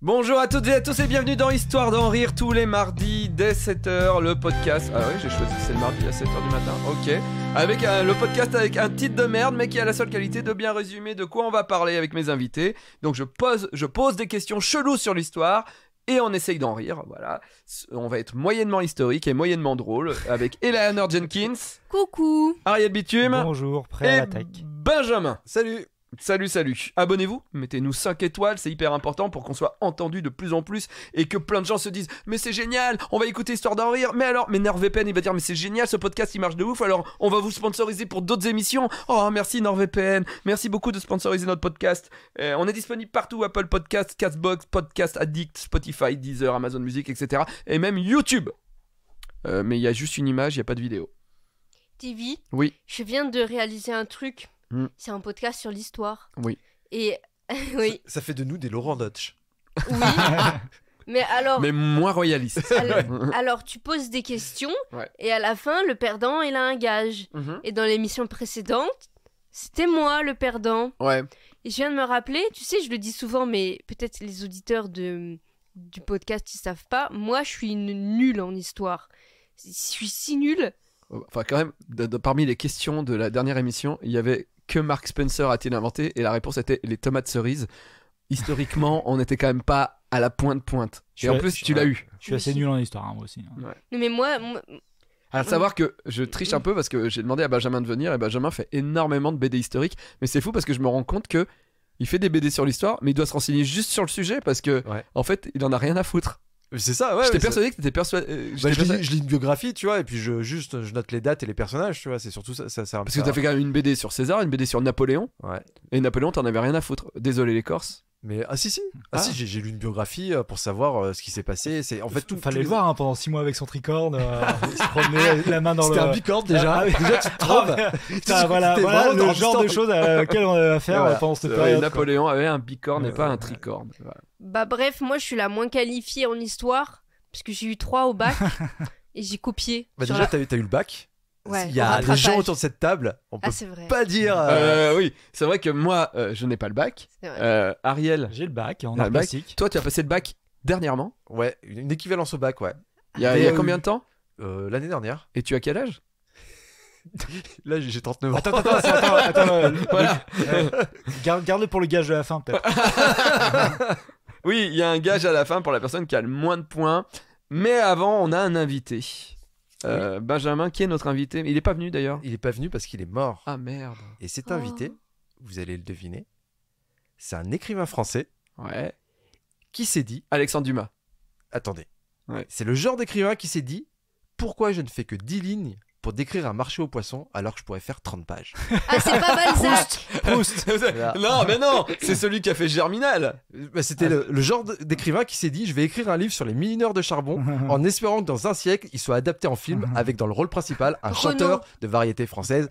Bonjour à toutes et à tous et bienvenue dans Histoire d'en rire tous les mardis dès 7h, le podcast. Ah oui, j'ai choisi c'est le mardi à 7h du matin, ok. Avec euh, le podcast avec un titre de merde, mais qui a la seule qualité de bien résumer de quoi on va parler avec mes invités. Donc je pose, je pose des questions cheloues sur l'histoire. Et on essaye d'en rire, voilà. On va être moyennement historique et moyennement drôle avec Eleanor Jenkins. Coucou. Ariel Bitume. Bonjour, prêt à l'attaque. Benjamin. Salut. Salut, salut. Abonnez-vous, mettez-nous 5 étoiles, c'est hyper important pour qu'on soit entendu de plus en plus et que plein de gens se disent Mais c'est génial, on va écouter histoire d'en rire. Mais alors, mais NordVPN, il va dire Mais c'est génial, ce podcast il marche de ouf, alors on va vous sponsoriser pour d'autres émissions. Oh, merci NordVPN, merci beaucoup de sponsoriser notre podcast. Euh, on est disponible partout Apple Podcast, Castbox, Podcast Addict, Spotify, Deezer, Amazon Music, etc. Et même YouTube. Euh, mais il y a juste une image, il n'y a pas de vidéo. TV Oui. Je viens de réaliser un truc. Mm. C'est un podcast sur l'histoire. Oui. Et oui. Ça, fait de nous des Laurent Dutch. Oui. Mais alors. Mais moins royaliste. Alors, tu poses des questions et à la fin, le perdant, il a un gage. Mhm. Et dans l'émission précédente, c'était moi le perdant. Ouais. Et je viens de me rappeler, tu sais, je le dis souvent, mais peut-être les auditeurs de, du podcast, ils savent pas. Moi, je suis une nulle en histoire. Je suis si nulle. Enfin, quand même, parmi les questions de la dernière émission, il y avait que Mark Spencer a-t-il inventé Et la réponse était les tomates cerises. Historiquement, on n'était quand même pas à la pointe pointe. Et en plus, tu l'as eu. Je suis assez nul en histoire, hein, moi aussi. Hein. mais moi, À savoir que je triche un peu parce que j'ai demandé à Benjamin de venir et Benjamin fait énormément de BD historiques, mais c'est fou parce que je me rends compte que il fait des BD sur l'histoire, mais il doit se renseigner juste sur le sujet parce que en fait, il en a rien à foutre. C'est ça, ouais. J'étais persuadé que t'étais euh, bah, persuadé. je, lis, une biographie, tu vois, et puis je juste je note les dates et les personnages, tu vois. C'est surtout ça. ça, Parce que t'as fait quand même une BD sur César, une BD sur Napoléon. Ouais. Et Napoléon, t'en avais rien à foutre. Désolé les Corses. Mais ah si si, ah, ah. si j'ai lu une biographie euh, pour savoir euh, ce qui s'est passé. C'est en fait tout. Fallait le voir hein, pendant six mois avec son tricorne, euh, se promener la main dans le. C'était un bicorne déjà. Ah, déjà tu te ah, trompes. voilà, le genre de choses à laquelle on avait affaire pendant cette période. Napoléon avait un bicorne et pas un tricorne. Bah bref, moi je suis la moins qualifiée en histoire parce que j'ai eu 3 au bac et j'ai copié. Bah déjà t'as eu, eu le bac il y a des gens autour de cette table, on ah, peut pas dire. Euh, euh, oui, c'est vrai que moi, euh, je n'ai pas le bac. Ariel, j'ai le bac en classique. Toi, tu as passé le bac dernièrement. Ouais, une équivalence au bac, ouais. Il y a, combien de temps L'année dernière. Et tu as quel âge Là, j'ai 39 ans. Attends, attends, attends, attends Garde-le garde pour le gage de la fin, peut-être. oui, il y a un gage à la fin pour la personne qui a le moins de points. Mais avant, on a un invité. Euh, Benjamin, qui est notre invité Il n'est pas venu d'ailleurs Il n'est pas venu parce qu'il est mort. Ah merde. Et cet invité, oh. vous allez le deviner, c'est un écrivain français. Ouais. Qui s'est dit Alexandre Dumas. Attendez. C'est le genre d'écrivain qui s'est dit pourquoi je ne fais que 10 lignes pour décrire un marché aux poissons alors que je pourrais faire 30 pages. Ah, c'est pas Balzac Proust, Non, mais non C'est celui qui a fait Germinal bah, C'était le, genre d'écrivain qui s'est dit je vais écrire un livre sur les mineurs de charbon en espérant que dans un siècle, il soit adapté en film avec dans le rôle principal un chanteur de variété française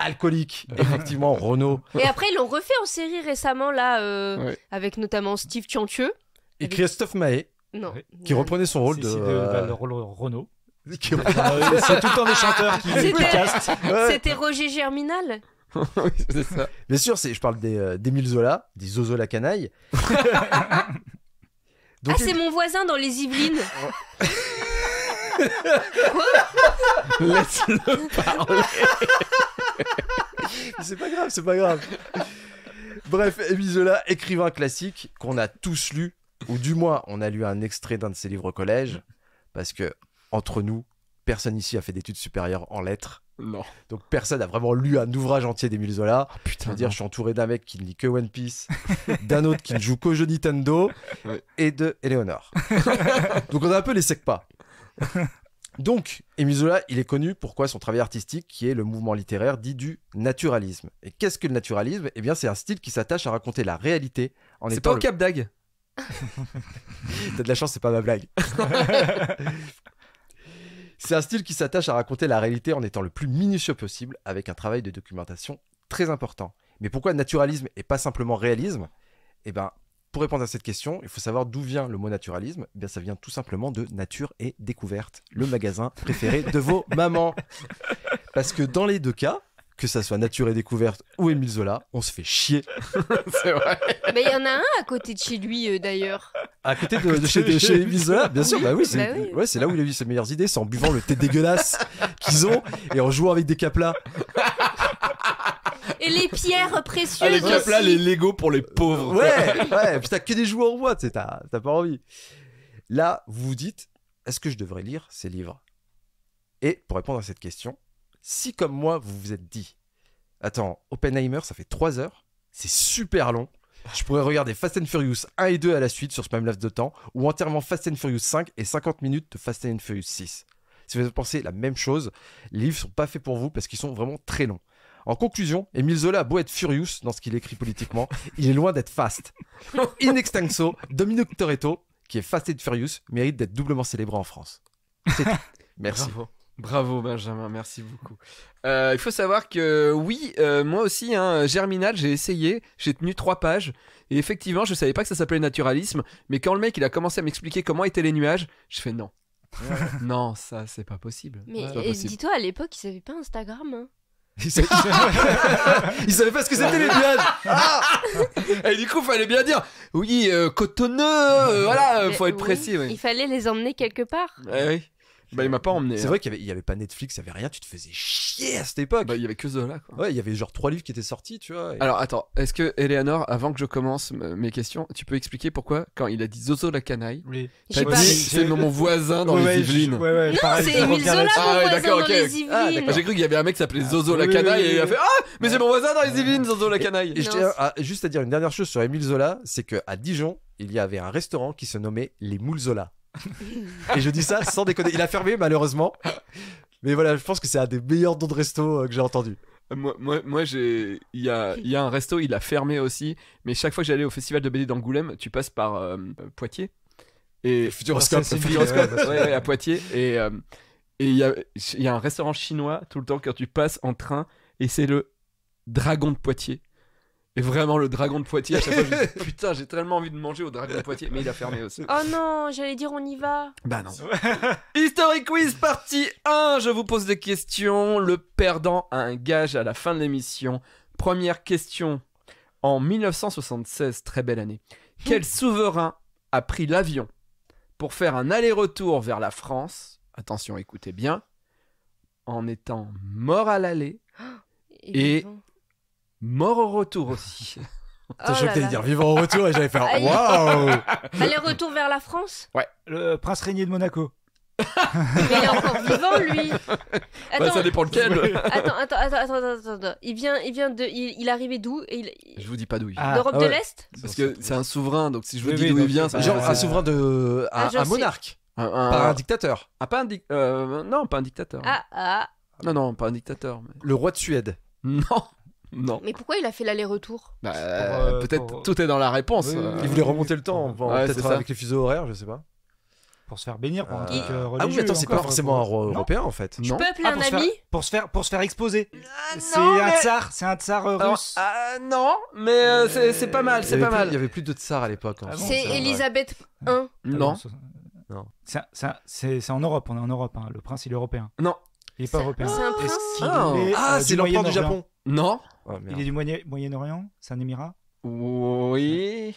alcoolique, effectivement, Renaud Et après, ils l'ont refait en série récemment, là, euh, avec notamment Steve Tiantieux. Et Christophe Mahé. Non. Qui reprenait son rôle bah, euh, de... Renaud Renault. Ah c'est tout le temps des chanteurs qui castent. C'était Roger Germinal c'est ça. Bien sûr, c'est, je parle des, euh, Zola, des Zozo la canaille. ah, c'est mon voisin dans les Yvelines. Quoi Laisse-le parler. c'est pas grave, c'est pas grave. Bref, Emile Zola, écrivain classique qu'on a tous lu, ou du moins on a lu un extrait d'un de ses livres au collège, parce que entre nous, personne ici a fait d'études supérieures en lettres. Non. Donc personne n'a vraiment lu un ouvrage entier d'Emile Zola. Ah, je veux dire, je suis entouré d'un mec qui ne lit que One Piece, d'un autre qui ne joue qu'au jeu Nintendo et de Eleonore. Donc on a un peu les pas. Donc, Emile Zola, il est connu pourquoi son travail artistique, qui est le mouvement littéraire dit du naturalisme. Et qu'est-ce que le naturalisme Eh bien, c'est un style qui s'attache à raconter la réalité en C'est pas le... au Cap d'Ag T'as de la chance, c'est pas ma blague. C'est un style qui s'attache à raconter la réalité en étant le plus minutieux possible, avec un travail de documentation très important. Mais pourquoi naturalisme et pas simplement réalisme Eh bien, pour répondre à cette question, il faut savoir d'où vient le mot naturalisme. Eh bien, ça vient tout simplement de Nature et Découverte, le magasin préféré de vos mamans. Parce que dans les deux cas, que ça soit Nature et Découverte ou Emile Zola, on se fait chier. c'est vrai. Mais il y en a un à côté de chez lui euh, d'ailleurs. À côté de, chez, Emile Zola, bien sûr, bah oui, bah c'est là où il a eu ses meilleures idées, c'est en buvant le thé dégueulasse qu'ils ont et en jouant avec des caplas. Et les pierres précieuses. Ah, les caplas, les Lego pour les pauvres. Ouais, ouais, t'as que des joueurs en bois, t'as pas envie. Là, vous vous dites, est-ce que je devrais lire ces livres Et pour répondre à cette question, si comme moi, vous vous êtes dit, attends, Oppenheimer, ça fait 3 heures, c'est super long, je pourrais regarder Fast and Furious 1 et 2 à la suite sur ce même laps de temps, ou entièrement Fast and Furious 5 et 50 minutes de Fast and Furious 6. Si vous pensez la même chose, les livres ne sont pas faits pour vous parce qu'ils sont vraiment très longs. En conclusion, Emile Zola a beau être furious dans ce qu'il écrit politiquement, il est loin d'être fast. In extenso, Dominique Toretto, qui est fast and furious, mérite d'être doublement célébré en France. C'est tout. Merci. Bravo Benjamin, merci beaucoup. Euh, il faut savoir que oui, euh, moi aussi, hein, Germinal, j'ai essayé, j'ai tenu trois pages, et effectivement, je savais pas que ça s'appelait naturalisme, mais quand le mec il a commencé à m'expliquer comment étaient les nuages, je fais non. non, ça c'est pas possible. Mais dis-toi, à l'époque, ne savait pas Instagram. Il hein. Ils savait pas ce que c'était les nuages. Ah et du coup, fallait bien dire oui, euh, cotonneux, voilà, il faut être précis. Il fallait les emmener quelque part. Eh oui. Bah, il m'a pas emmené. C'est hein. vrai qu'il y, avait, pas Netflix, il y avait rien, tu te faisais chier à cette époque. Bah, il y avait que Zola, quoi. Ouais, il y avait genre trois livres qui étaient sortis, tu vois. Alors, attends, est-ce que, Eleanor, avant que je commence mes questions, tu peux expliquer pourquoi, quand il a dit Zozo la canaille, oui. c'est mon voisin dans les Yvelines. ouais, non, c'est Zola, mon ah voisin dans les ah, Yvelines. J'ai cru qu'il y avait un mec qui s'appelait Zozo la canaille et il a fait Ah, mais c'est mon voisin dans les Yvelines, Zozo la canaille. Et, juste à dire une dernière chose sur Emile Zola, c'est qu'à Dijon, il y avait un restaurant qui se nommait Les Moules Zola. Et je dis ça sans déconner. Il a fermé, malheureusement. Mais voilà, je pense que c'est un des meilleurs dons de resto euh, que j'ai entendu. Moi, moi, j'ai. Il y a, un resto, il a fermé aussi. Mais chaque fois que j'allais au festival de BD d'Angoulême, tu passes par euh, Poitiers. Et à Poitiers. Et euh, il y y a un restaurant chinois tout le temps quand tu passes en train. Et c'est le Dragon de Poitiers. Et vraiment, le dragon de Poitiers, à chaque fois, putain, j'ai tellement envie de manger au dragon de Poitiers, mais il a fermé aussi. Oh non, j'allais dire on y va. Bah non. History Quiz partie 1, je vous pose des questions. Le perdant a un gage à la fin de l'émission. Première question. En 1976, très belle année, quel mmh. souverain a pris l'avion pour faire un aller-retour vers la France Attention, écoutez bien. En étant mort à l'aller ah, et, Mort au retour aussi. T'as choqué de dire vivant au retour et j'allais faire waouh! Aller-retour vers la France? Ouais. Le prince régné de Monaco. Mais il est encore vivant lui. Attends, ça dépend lequel. attends, attends, attends, attends, attends, Il vient, il vient de, il, il est arrivé d'où il... Je vous dis pas d'où il vient. D'Europe ah, de l'Est. Parce que c'est un souverain, donc si je vous dis d'où il vient, ça euh, genre un euh, souverain de, ah, un, monarque, un, pas un dictateur. Ah pas un euh, non, pas un dictateur. Ah ah. Non non, pas un dictateur. Le roi de Suède. Non. Non. Mais pourquoi il a fait l'aller-retour bah, euh, euh, Peut-être tout est dans la réponse. Il voulait remonter le temps, peut-être avec les fuseaux horaires, je sais pas. Pour se faire bénir pour euh, truc Ah oui, attends, c'est pas forcément roi européen en fait. non. Ah, un ami pour, se faire, pour se faire exposer. c'est un tsar, c'est un tsar russe. non, mais c'est pas mal, c'est pas mal. Il y avait plus de tsars à l'époque. Hein. Ah c'est Elisabeth I. Ah non. non. C'est en Europe, on est en Europe. Hein. Le prince, il est européen. Non. Il est pas européen. C'est un prince. Ah, c'est l'empereur du Japon. Non. Oh, il est du Moyen- orient C'est un émirat Oui.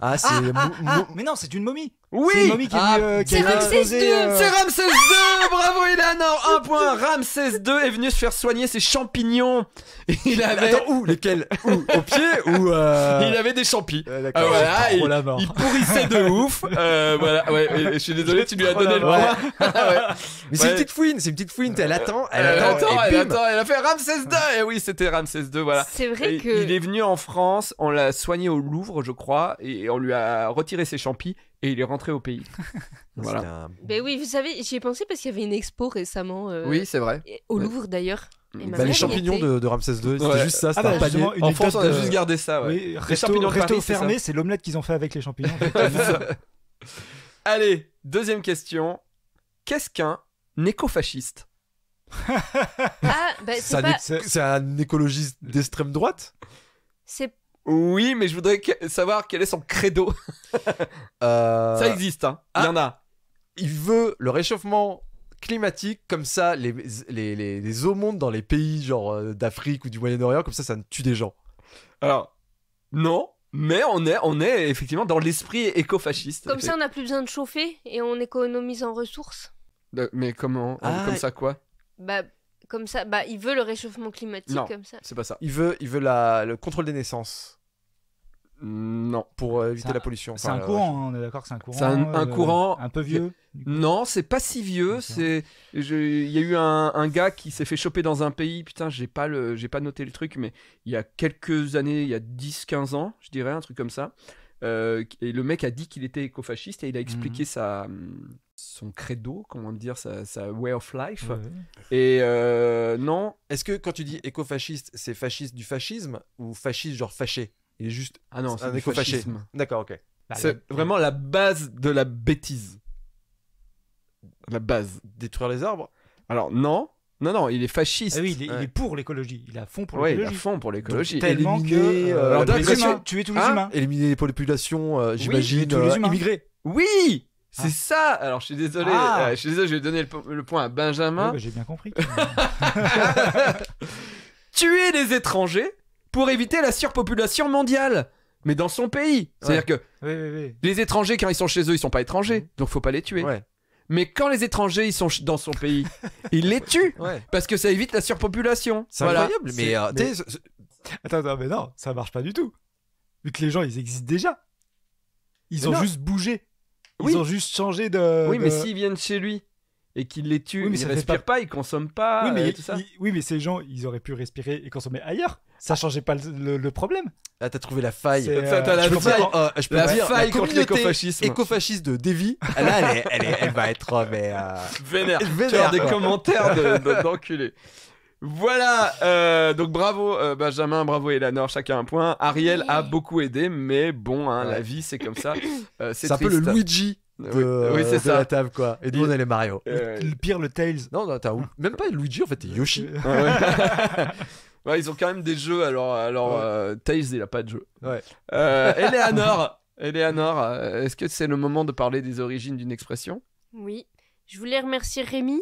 Ah, c'est. Ah, ah, ah, mais non, c'est une momie oui C'est ah, euh, Ramsès euh. C'est Ramsès 2 Bravo Ilan Un point Ramsès 2 est venu se faire soigner ses champignons Il avait... Attends, où Lesquels Où Au pied ou euh, Il avait des champis. d'accord, ah, voilà, il, pourrissait de ouf. voilà, ouais, je suis désolé, tu lui as donné le point. Mais c'est une petite fouine, c'est une petite fouine, elle attend, elle attend, elle attend, elle a fait Ramsès 2 Et eh oui, c'était Ramsès 2, voilà. C'est vrai que. Il est venu en France, on l'a soigné au Louvre, je crois, et on lui a retiré ses champis, et il est rentré rentrer au pays. voilà. Ben oui, vous savez, j'y ai pensé parce qu'il y avait une expo récemment. Euh, oui, c'est vrai. Au Louvre d'ailleurs. Mm. Bah, les champignons de, Ramsès II, c'était juste ça. en France, on a juste gardé ça. Ouais. Oui, les champignons resto fermé, c'est l'omelette qu'ils ont fait avec les champignons. Allez, deuxième question. Qu'est-ce qu'un nécofasciste ah, bah, c'est, pas... un écologiste d'extrême droite C'est oui, mais je voudrais savoir quel est son credo. Euh, ça existe, hein. Il y en ah. a. il veut le réchauffement climatique, comme ça, les, les, eaux montent dans les pays genre euh, d'Afrique ou du Moyen-Orient, comme ça, ça ne tue des gens. Alors, non, mais on est, on est effectivement dans l'esprit éco-fasciste. Comme ça, on n'a plus besoin de chauffer et on économise en ressources. Euh, mais comment ah, Comme ça quoi Bah, comme ça, bah, il veut le réchauffement climatique comme ça. C'est pas ça. Il veut, il veut la, le contrôle des naissances. Non, pour euh, éviter la pollution. c'est un euh, courant, hein, on est d'accord que c'est un courant. Euh, un, peu vieux. Non, c'est pas si vieux. C'est, il y a eu un, gars qui s'est fait choper dans un pays. Putain, j'ai pas le, j'ai pas noté le truc, mais il y a quelques années, il y a 10-15 ans, je dirais, un truc comme ça. et le mec a dit qu'il était écofasciste et il a expliqué mhm. sa, son credo, comment dire, sa, way of life. Et non. Est-ce que quand tu dis écofasciste, c'est fasciste du fascisme ou fasciste genre fâché il est juste ah non, c'est un écofascisme. D'accord, ok. Bah, c'est vraiment la base de la bêtise. La base. Détruire les arbres Alors non, non, non, il est fasciste. Ah oui, il est, pour l'écologie. Il à fond pour l'écologie. Oui, il à fond pour l'écologie. Tellement que. Euh, euh, alors, tuer tous les ah, humains. Éliminer les populations, euh, j'imagine. Oui, Oui! C'est ah. ça! Alors, ah. je suis désolé, je vais donner le, point à Benjamin. Bah, j'ai bien compris. Tuer les étrangers pour éviter la surpopulation mondiale. Mais dans son pays. C'est-à-dire que les étrangers, quand ils sont chez eux, ils sont pas étrangers. Mmh. Donc faut pas les tuer. Mais quand les étrangers ils sont dans son pays, Ils les tuent parce que ça évite la surpopulation. C'est incroyable, mais, euh, attends, mais non, ça marche pas du tout. Vu que les gens ils existent déjà, ils ont juste bougé, ils ont juste changé de. Oui, mais s'ils viennent chez lui, et qu'ils les tuent. Oui, mais ils ne respirent pas... ils ne consomment pas. Euh, oui, mais, ces gens, ils auraient pu respirer et consommer ailleurs. Ça changeait pas le, le, Là, problème. as ah, t'as trouvé la faille. la, faille, contre la de Devi. là, elle, elle, elle, va être euh, mais, euh... vénère. vénère des commentaires d'enculé. voilà, euh, donc bravo Benjamin, bravo Elanor, chacun un point. Ariel a beaucoup aidé, mais bon, hein, la vie c'est comme ça. c'est un peu le Luigi euh, oui, c'est la table quoi. Et on est les Mario. Euh, le, pire le Tails. Non, non même pas Luigi en fait, Yoshi. Euh, ils ont quand même des jeux alors alors Tails il a pas de jeu. Eleanor, Eleanor, est-ce que c'est le moment de parler des origines d'une expression Oui, je voulais remercier Rémi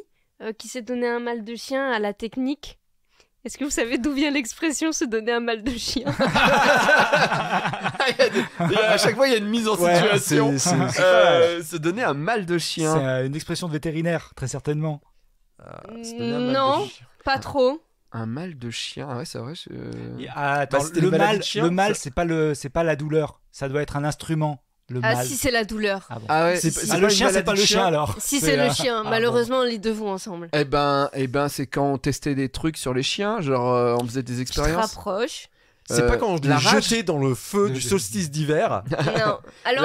qui s'est donné un mal de chien à la technique est-ce que vous savez d'où vient l'expression se donner un mal de chien ah, à chaque fois, il y a une mise en situation. Euh, se donner un mal de chien. C'est euh, une expression de vétérinaire, très certainement. Euh, non, pas ah. trop. Un mal de chien, ah ouais, c'est vrai. Bah, le, le, mal, le, mal, c'est pas c'est pas la douleur. Ça doit être un instrument ah si c'est la douleur. Ah, ah ouais, le chien c'est pas le chien alors. Si c'est le chien, ah malheureusement les deux vont ensemble. Eh ben, eh ben c'est quand on testait des trucs sur les chiens, genre euh, on faisait des expériences. rapproche. C'est pas euh, quand on les jeté dans le feu du solstice d'hiver. Non. Alors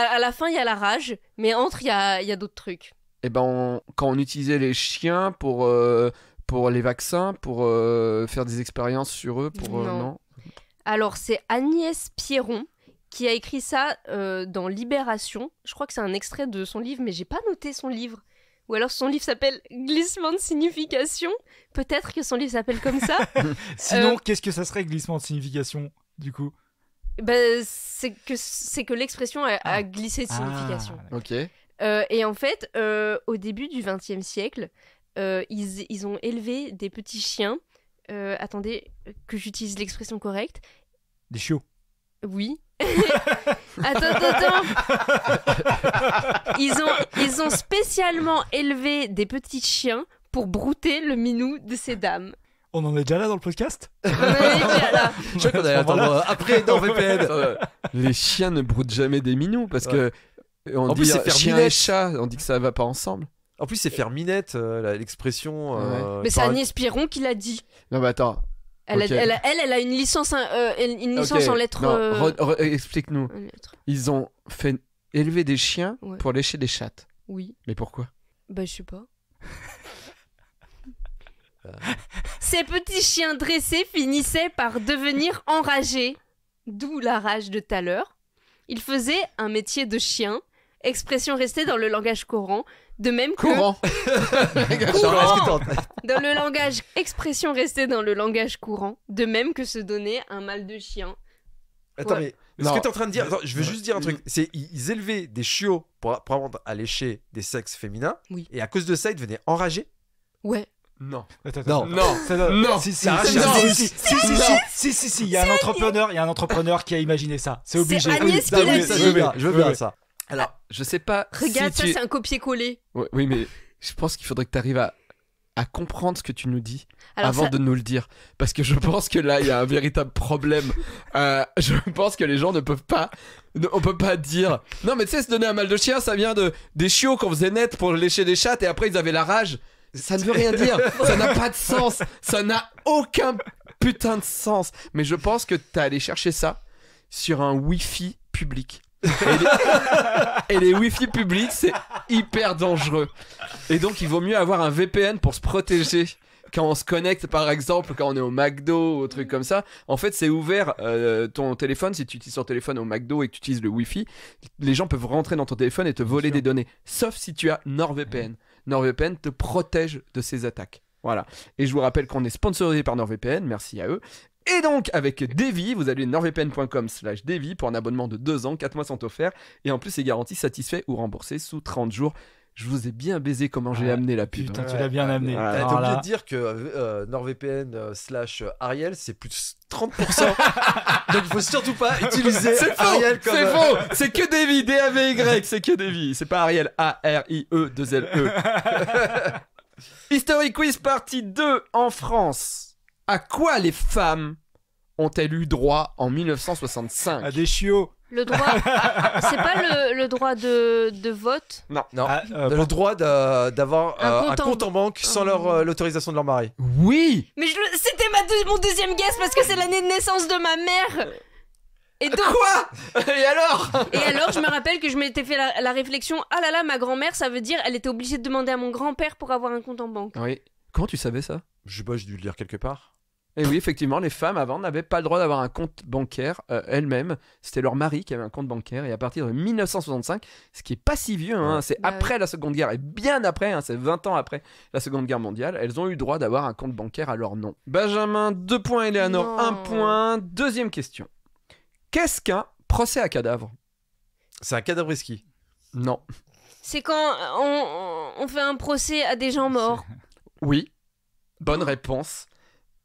à la fin il y a la rage, mais entre il y a, d'autres trucs. Eh ben quand on utilisait les chiens pour euh, pour les vaccins, pour faire des expériences sur eux, pour non. Alors c'est Agnès Pierron qui a écrit ça euh, dans Libération. Je crois que c'est un extrait de son livre, mais j'ai pas noté son livre. Ou alors son livre s'appelle Glissement de signification. Peut-être que son livre s'appelle comme ça. Sinon, euh, qu'est-ce que ça serait glissement de signification, du coup bah, c'est que c'est que l'expression a, ah. glissé de ah, signification. ok. Euh, et en fait, au début du XXe siècle, ils, ils, ont élevé des petits chiens. attendez que j'utilise l'expression correcte. Des chiots. Oui, attends, attends. Ils ont, ils ont spécialement élevé des petits chiens pour brouter le minou de ces dames. On en est déjà là dans le podcast On en est déjà là. Je crois qu'on allait attendre euh, après dans VPN. les chiens ne broutent jamais des minous parce que on dit plus, euh, chien et chat, on dit que ça va pas ensemble. En plus, c'est ferminette, euh, l'expression. Mais c'est Agnès Piron qui l'a dit. Non, mais attends, elle, elle, a, une licence, euh, en lettres. Euh, explique-nous. Ils ont fait élever des chiens pour lécher des chattes. Oui. Mais pourquoi Bah, je sais pas. Euh. Ces petits chiens dressés finissaient par devenir enragés, d'où la rage de tout à l'heure. Ils faisaient un métier de chien, expression restée dans le langage courant, de même Courant. Dans le langage expression restée dans le langage courant, de même que se donner un mal de chien. Attends, mais ce que tu es en train de dire, je veux juste dire un truc. C'est ils élevaient des chiots pour à lécher des sexes féminins. Et à cause de ça, ils devenaient enragés. Ouais. Non. non. Non. Non. Si si si si si il y a un entrepreneur, il un entrepreneur qui a imaginé ça. C'est obligé. Je veux bien ça. Alors, ah, je sais pas. Regarde, ça, c'est un copier-coller. oui, mais je pense qu'il faudrait que tu arrives à, comprendre ce que tu nous dis avant de nous le dire. Parce que je pense que là, il y a un véritable problème. Euh, je pense que les gens ne peuvent pas. On peut pas dire. Non, mais tu sais, se donner un mal de chien, ça vient de des chiots qu'on faisait net pour lécher des chattes et après ils avaient la rage. Ça ne veut rien dire. ça n'a pas de sens. Ça n'a aucun putain de sens. Mais je pense que tu t'as allé chercher ça sur un Wi-Fi public. Et les, Wi-Fi publics, c'est hyper dangereux. Et donc, il vaut mieux avoir un VPN pour se protéger quand on se connecte par exemple quand on est au McDo ou truc comme ça en fait c'est ouvert euh, ton téléphone si tu utilises ton téléphone au McDo et que tu utilises le Wi-Fi les gens peuvent rentrer dans ton téléphone et te voler des données sauf si tu as NordVPN NordVPN te protège de ces attaques voilà. Et je vous rappelle qu'on est sponsorisé par NordVPN, merci à eux. Et donc, avec Devi, vous allez norvpn.com slash Devi pour un abonnement de 2 ans, 4 mois sont offerts. Et en plus, c'est garanti satisfait ou remboursé sous 30 jours. Je vous ai bien baisé comment j'ai ah, amené la pub. Putain, hein. tu l'as bien amené. Ah, T'as oublié de dire que euh, NordVPN euh, slash euh, Ariel, c'est plus de 30%. Donc il faut surtout pas utiliser Ariel comme. C'est euh, faux C'est que Devi, D-A-V-Y, c'est que Devi. C'est pas Ariel, A-R-I-E-2-L-E. -E. e. History Quiz partie 2 en France. À quoi les femmes ont-elles eu droit en 1965 À des chiots. Le droit. Ah, c'est pas le, droit de, vote Non. non. Ah, euh, le droit d'avoir euh, un, compte en banque sans euh, l'autorisation de leur mari. Oui Mais c'était mon deuxième guess parce que c'est l'année de naissance de ma mère et donc, Quoi Et alors Et alors, je me rappelle que je m'étais fait la, réflexion ah là là, ma grand-mère, ça veut dire elle était obligée de demander à mon grand-père pour avoir un compte en banque. Oui. Comment tu savais ça je sais pas, j'ai dû le dire quelque part. Et eh oui, effectivement, les femmes avant n'avaient pas le droit d'avoir un compte bancaire euh, elles-mêmes. C'était leur mari qui avait un compte bancaire. Et à partir de 1965, ce qui est pas si vieux, hein, c'est bah après la Seconde Guerre et bien après, hein, c'est 20 ans après la Seconde Guerre mondiale, elles ont eu le droit d'avoir un compte bancaire à leur nom. Benjamin, deux points, Eleanor, un point. Deuxième question. Qu'est-ce qu'un procès à cadavre C'est un cadavre Non. C'est quand on, on fait un procès à des gens morts. Oui, Bonne réponse.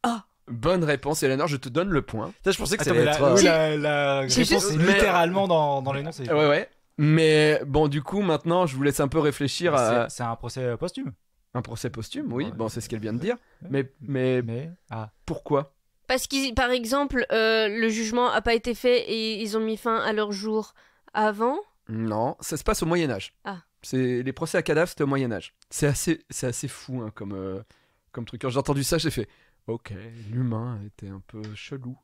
Ah Bonne réponse, Eleanor, je te donne le point. je pensais que c'était... littéralement dans, l'énoncé. Ouais, ouais. Mais bon, du coup, maintenant, je vous laisse un peu réfléchir à. C'est un procès euh, posthume. Un procès posthume, oui. bon, c'est ce qu'elle vient de dire. Mais, mais, ah. pourquoi Parce que, par exemple, euh, le jugement n'a pas été fait et ils ont mis fin à leur jour avant Non, ça se passe au Moyen-Âge. Ah. Les procès à cadavres, c'était au Moyen-Âge. C'est assez, assez fou hein, comme. Euh, comme truc. Quand j'ai entendu ça, j'ai fait Ok, l'humain était un peu chelou.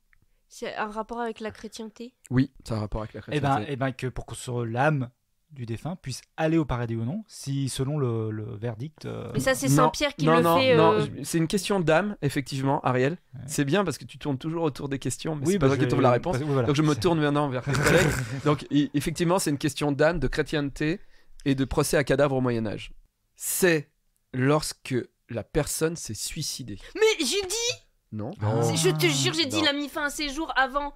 C'est un rapport avec la chrétienté Oui, c'est un rapport avec la eh ben, chrétienté. Et eh bien et ben que pour que l'âme du défunt puisse aller au paradis ou non, si selon le, verdict. Euh, mais ça, c'est Saint-Pierre qui le fait. Euh, c'est une question d'âme, effectivement, Ariel. C'est bien parce que tu tournes toujours autour des questions, mais oui, c'est pas bah, toi qui la réponse. Donc je me tourne maintenant vers Donc effectivement, c'est une question d'âme, de chrétienté et de procès à cadavre au Moyen-Âge. C'est lorsque la personne s'est suicidée. Mais j'ai dit Non. Ah. Je te jure, j'ai dit, il a mis fin à ses jours avant.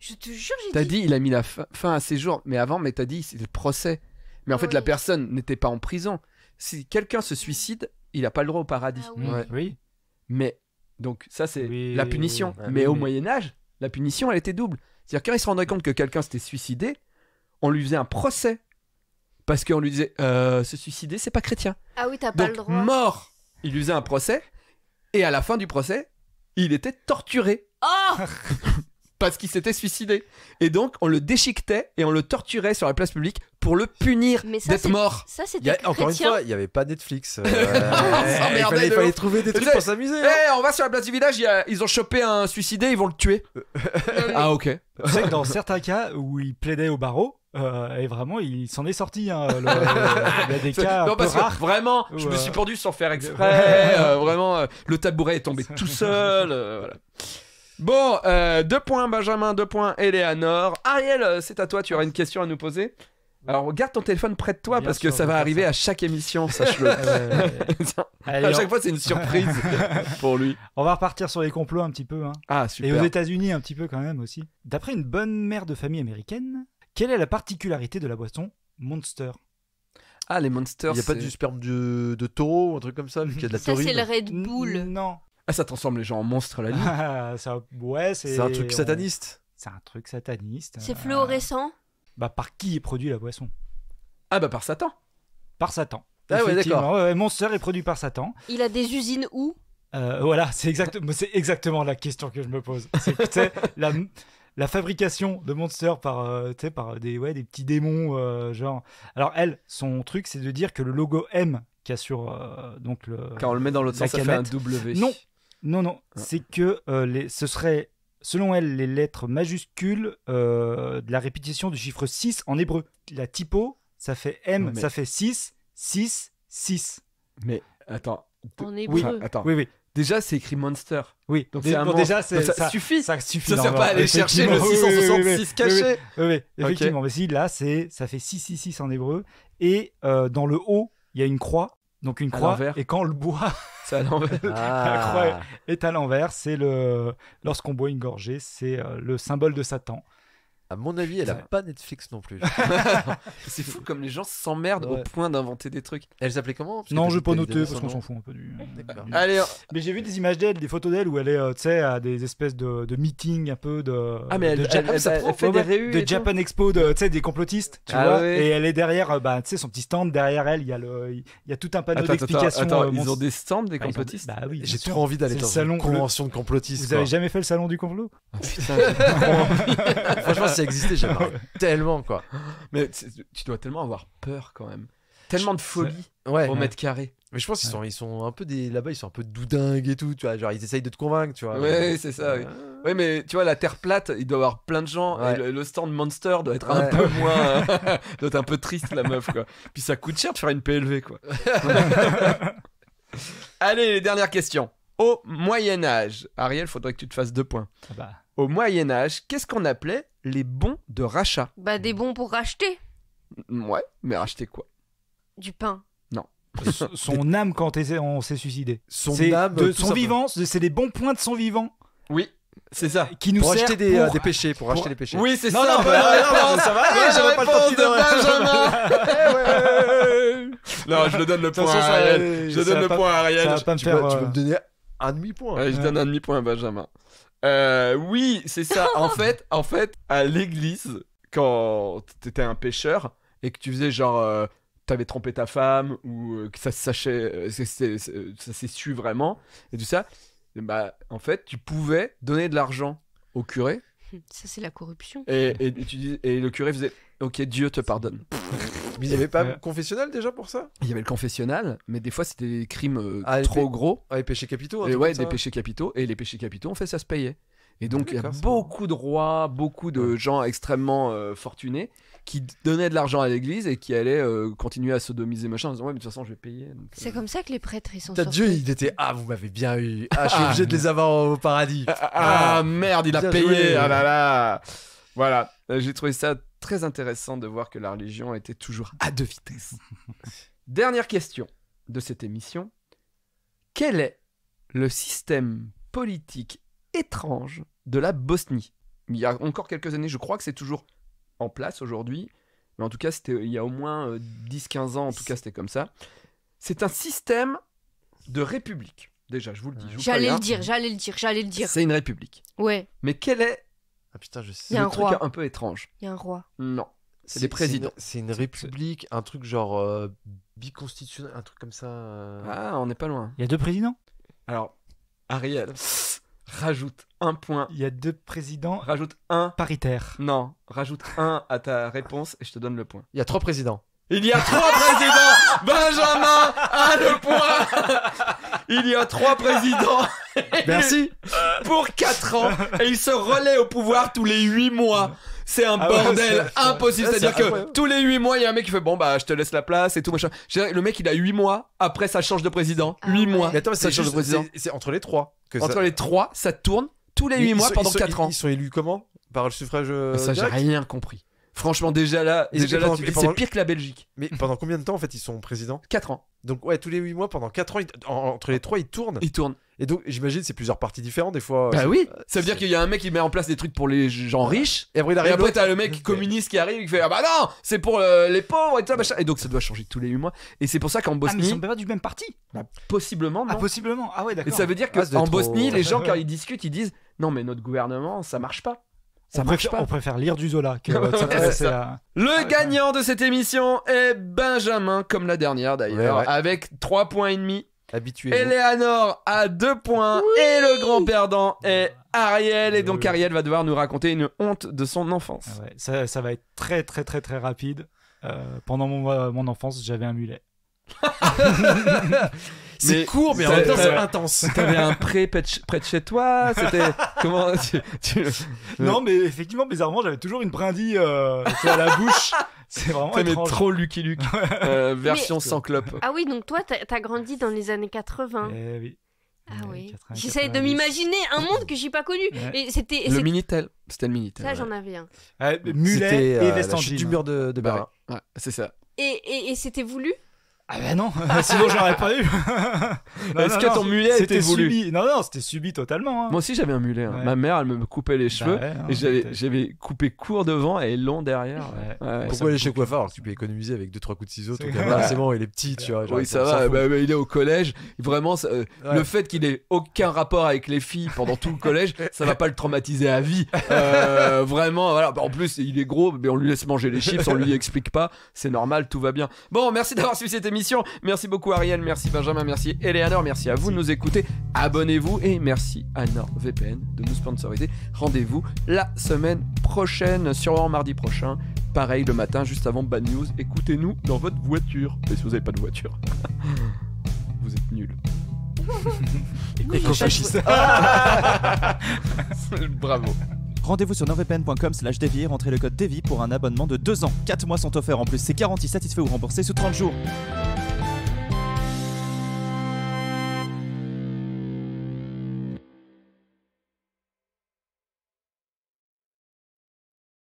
Je te jure, j'ai dit. T'as dit, il a mis la fin, à ses jours, mais avant, mais t'as dit, c'est le procès. Mais en fait, la personne n'était pas en prison. Si quelqu'un se suicide, il n'a pas le droit au paradis. Ah oui. Mais, donc, ça, c'est la punition. mais ah au Moyen-Âge, la punition, elle était double. C'est-à-dire, quand il se rendait compte que quelqu'un s'était suicidé, on lui faisait un procès. Parce qu'on lui disait, euh, se suicider, c'est pas chrétien. Ah oui, t'as pas le droit. mort il usait un procès, et à la fin du procès, il était torturé. Oh Parce qu'il s'était suicidé. Et donc, on le déchiquetait et on le torturait sur la place publique pour le punir d'être mort. Ça, c'était Encore une fois, il n'y avait pas Netflix. Euh, il fallait, trouver des trucs pour s'amuser. Hein. on va sur la place du village, ils ont chopé un suicidé, ils vont le tuer. Euh. ah, ok. C'est que dans certains cas où il plaidait au barreau, euh, et vraiment, il s'en est sorti. Hein, le, il non, que vraiment, je me suis pendu sans faire exprès. Euh, vraiment, euh, le tabouret est tombé tout seul. Bon, deux points Benjamin, deux points Eleanor. Ariel, c'est à toi, tu auras une question à nous poser. Alors garde ton téléphone près de toi parce que ça va arriver à chaque émission, sache-le. à chaque fois, c'est une surprise pour lui. On va repartir sur les complots un petit peu. Hein. Ah, super. Et aux États-Unis un petit peu quand même aussi. D'après une bonne mère de famille américaine, quelle est la particularité de la boisson Monster Ah, les Monsters. Il n'y a pas du sperme de, de taureau, un truc comme ça, mhm. y a de la Ça, c'est le Red Bull. non. Ah, ça transforme les gens en monstres la nuit. ouais, c'est. un truc sataniste. C'est un truc sataniste. C'est euh, fluorescent Bah, par qui est produit la boisson Ah, bah par Satan. Par Satan. Ah ouais, d'accord. Monster est produit par Satan. Il a des usines où euh, voilà, c'est exactement, c'est exactement la question que je me pose. C'est, la, la fabrication de monstres par, euh, par des, ouais, des petits démons. Euh, genre. Alors, elle, son truc, c'est de dire que le logo M qui a sur. Euh, donc le, Quand on le met dans l'autre sens, ça fait un W. Non, non, non. Ah. C'est que les, ce serait, selon elle, les lettres majuscules de la répétition du chiffre 6 en hébreu. La typo, ça fait M, ça fait 6, 6, 6. Mais attends. En hébreu. Oui, Oui, oui. Déjà, c'est écrit Monster. Oui. Donc, déjà, ça, ça, suffit. Ça suffit. sert pas à aller chercher le 666 caché. Oui, oui, effectivement. Mais si, là, c'est, ça fait 666 en hébreu. Et euh, dans le haut, il y a une croix. Donc, une croix. Et quand le bois. C'est à l'envers. La croix ah. est à l'envers. C'est le. Lorsqu'on boit une gorgée, c'est euh, le symbole de Satan. À mon avis, elle a pas Netflix non plus. c'est fou comme les gens s'emmerdent au point d'inventer des trucs. Elle s'appelait comment Non, je vais pas noter parce qu'on s'en fout un peu du. Allez, mais j'ai vu des images d'elle, des photos d'elle où elle est, euh, tu sais, à des espèces de, de meetings un peu de. Ah mais elle, de, fait des de Japan Expo, de, tu sais, des complotistes, ah Et elle est derrière, euh, bah, tu sais, son petit stand derrière elle, il y a y tout un panneau d'explications. ils ont des stands des complotistes. Bah oui. J'ai trop envie d'aller dans une convention de complotistes. Vous avez jamais fait le salon du complot oh, Franchement, existait, tellement, quoi. Mais tu dois tellement avoir peur quand même. Tellement de folie ouais, au mètre carré. Mais je pense qu'ils sont, ils sont un peu des. Là-bas, ils sont un peu doudingues et tout, tu vois. Genre, ils essayent de te convaincre, tu vois. Ouais, c'est ça. Oui. Ah. Ouais, mais tu vois, la Terre plate, il doit y avoir plein de gens. le, stand Monster doit être un peu moins. doit être un peu triste, la meuf, quoi. Puis ça coûte cher de faire une PLV, quoi. Allez, dernière question au Moyen Âge, Ariel, faudrait que tu te fasses deux points. Ah bah. Au Moyen Âge, qu'est-ce qu'on appelait les bons de rachat Bah des bons pour racheter. Mmh, ouais, mais racheter quoi Du pain. Non. son âme quand on s'est suicidé. Son âme. De, son vivant, c'est des bons points de son vivant. Oui. C'est ça. Qui nous pour acheter des, pour... Euh, des péchés, pour, pour, acheter des péchés. Oui, c'est non, ça. Non, non, ça va. j'avais pas le de Benjamin. Eh non, je le donne le point à Ariel. Je donne le point à Ariel. Tu peux me euh, donner un demi-point. je donne un demi-point à Benjamin. Euh, oui, c'est ça. en fait, en fait, à l'église, quand t'étais un pêcheur et que tu faisais genre, tu euh, t'avais trompé ta femme ou euh, que ça ça s'est su vraiment et tout ça, bah en fait, tu pouvais donner de l'argent au curé. Ça c'est la corruption. et le curé faisait, Ok, Dieu te pardonne. Mais il n'y avait pas Ouais. confessionnal déjà pour ça Il y avait le confessionnal, mais des fois c'était des crimes euh, ah, trop gros. Ah, les péchés capitaux Et ouais, des péchés capitaux. Et les péchés capitaux, en fait, ça se payait. Et donc, il y a beaucoup de rois, beaucoup de gens extrêmement euh, fortunés qui donnaient de l'argent à l'église et qui allaient euh, continuer à sodomiser machin en disant Ouais, mais de toute façon, je vais payer. C'est comme ça que les prêtres ils sont Dieu, il était Ah, vous m'avez bien eu. Ah, je ah. suis obligé de les avoir au paradis. Ah, ah merde, il a payé Ah là là voilà, euh, j'ai trouvé ça très intéressant de voir que la religion était toujours à deux vitesses. Dernière question de cette émission. Quel est le système politique étrange de la Bosnie Il y a encore quelques années, je crois que c'est toujours en place aujourd'hui, mais en tout cas, c'était il y a au moins 10-15 euh, ans, en tout cas, c'était comme ça. C'est un système de république. Déjà, je vous le dis. J'allais le dire, j'allais le dire, j'allais le dire. C'est une république. Ouais. Mais quel est ah putain, je sais. Il y a un truc un peu étrange. Il y a un roi. Non. C'est des présidents. C'est une, république, un truc genre euh, biconstitutionnel, un truc comme ça. Euh. Ah, on n'est pas loin. Il y a deux présidents Alors, Ariel, rajoute un point. Il y a deux présidents Rajoute un. paritaire. Non, rajoute un à ta réponse et je te donne le point. Il y a trois présidents. Il y a trois présidents. Benjamin a le point. Il y a trois présidents. Merci. Pour quatre ans. Et il se relaie au pouvoir tous les huit mois. C'est un ah bordel impossible. C'est-à-dire que tous les 8 mois, il y a un mec qui fait bon bah je te laisse la place et tout machin. Le mec, il a 8 mois. Après, ça change de président. 8 ah mois. Mais attends, mais ça change de président. C'est, entre les trois. Que entre les trois, ça tourne tous les 8 mois pendant 4 quatre ans. Ils sont élus comment Par le suffrage. Euh, ça, j'ai rien compris. Franchement, déjà là, c'est pire que la Belgique. Mais hmm. pendant combien de temps en fait ils sont présidents 4 ans. Donc ouais, tous les 8 mois, pendant 4 ans, entre les 3 ils tournent. Ils tournent. Et donc j'imagine c'est plusieurs partis différents des fois. Bah euh, oui, euh, ça veut dire qu'il y a un mec qui met en place des trucs pour les gens riches. Et après t'as le mec communiste qui arrive et qui fait ah bah non c'est pour euh, les pauvres et tout ça, et donc ça doit changer tous les 8 mois et c'est pour ça qu'en Ah, mais ils sont pas du même parti bah, possiblement ah, non Ah, possiblement. Ah ouais, d'accord et ça veut dire qu'en ah, Bosnie les gens quand ils discutent ils disent non mais notre gouvernement ça marche pas on, préfère, lire du Zola Le ah gagnant de cette émission est Benjamin, comme la dernière d'ailleurs, avec 3 points et demi. Habitué. Eleanor a 2 points et le grand perdant est Ariel. Et donc Ariel va devoir nous raconter une honte de son enfance. Ah ça, va être très très très très rapide. Euh, pendant mon enfance, j'avais un mulet. c'est court, mais en même temps, c'est intense. T'avais un pré près de chez toi C'était. Comment Non, mais effectivement, bizarrement, j'avais toujours une brindille euh, à la bouche. C'est vraiment trop Lucky Luke. Euh, version sans clope. Ah oui, donc toi, t'as grandi dans les années 80. Eh Ah eh oui. J'essayais de m'imaginer un monde que j'ai pas connu. Et c'était le Minitel. C'était le Minitel. Ça, j'en avais un. Mulet et euh, Du mur de, de bah c'est ça. et, et c'était voulu ah ben non, euh, sinon j'aurais pas eu. Est-ce que ton mulet était voulu subi. Non, non, c'était subi totalement. Hein. Moi aussi j'avais un mulet. Hein. Ma mère, elle me coupait les cheveux bah hein, et j'avais, coupé court devant et long derrière. Pourquoi aller chez coiffeur Tu peux économiser avec 2-3 coups de ciseaux. il est petit, tu vois. oui, ça va. Bah, bah, il est au collège. Vraiment, euh, le fait qu'il ait aucun rapport avec les filles pendant tout le collège, ça va pas le traumatiser à vie. Euh, vraiment, voilà. En plus, il est gros, mais on lui laisse manger les chips, on lui explique pas. C'est normal, tout va bien. Bon, merci d'avoir suivi cette émission Merci beaucoup Ariel, merci Benjamin, merci Eleanor, merci à vous de nous écouter. Abonnez-vous et merci à VPN de nous sponsoriser. Rendez-vous la semaine prochaine, sûrement mardi prochain. Pareil le matin, juste avant Bad News. Écoutez-nous dans votre voiture. Et si vous n'avez pas de voiture, vous êtes nul. Bravo. Rendez-vous sur nordvpn.com slash et rentrez le code DEVI pour un abonnement de 2 ans. 4 mois sont offerts en plus, c'est garanti, satisfait ou remboursé sous 30 jours.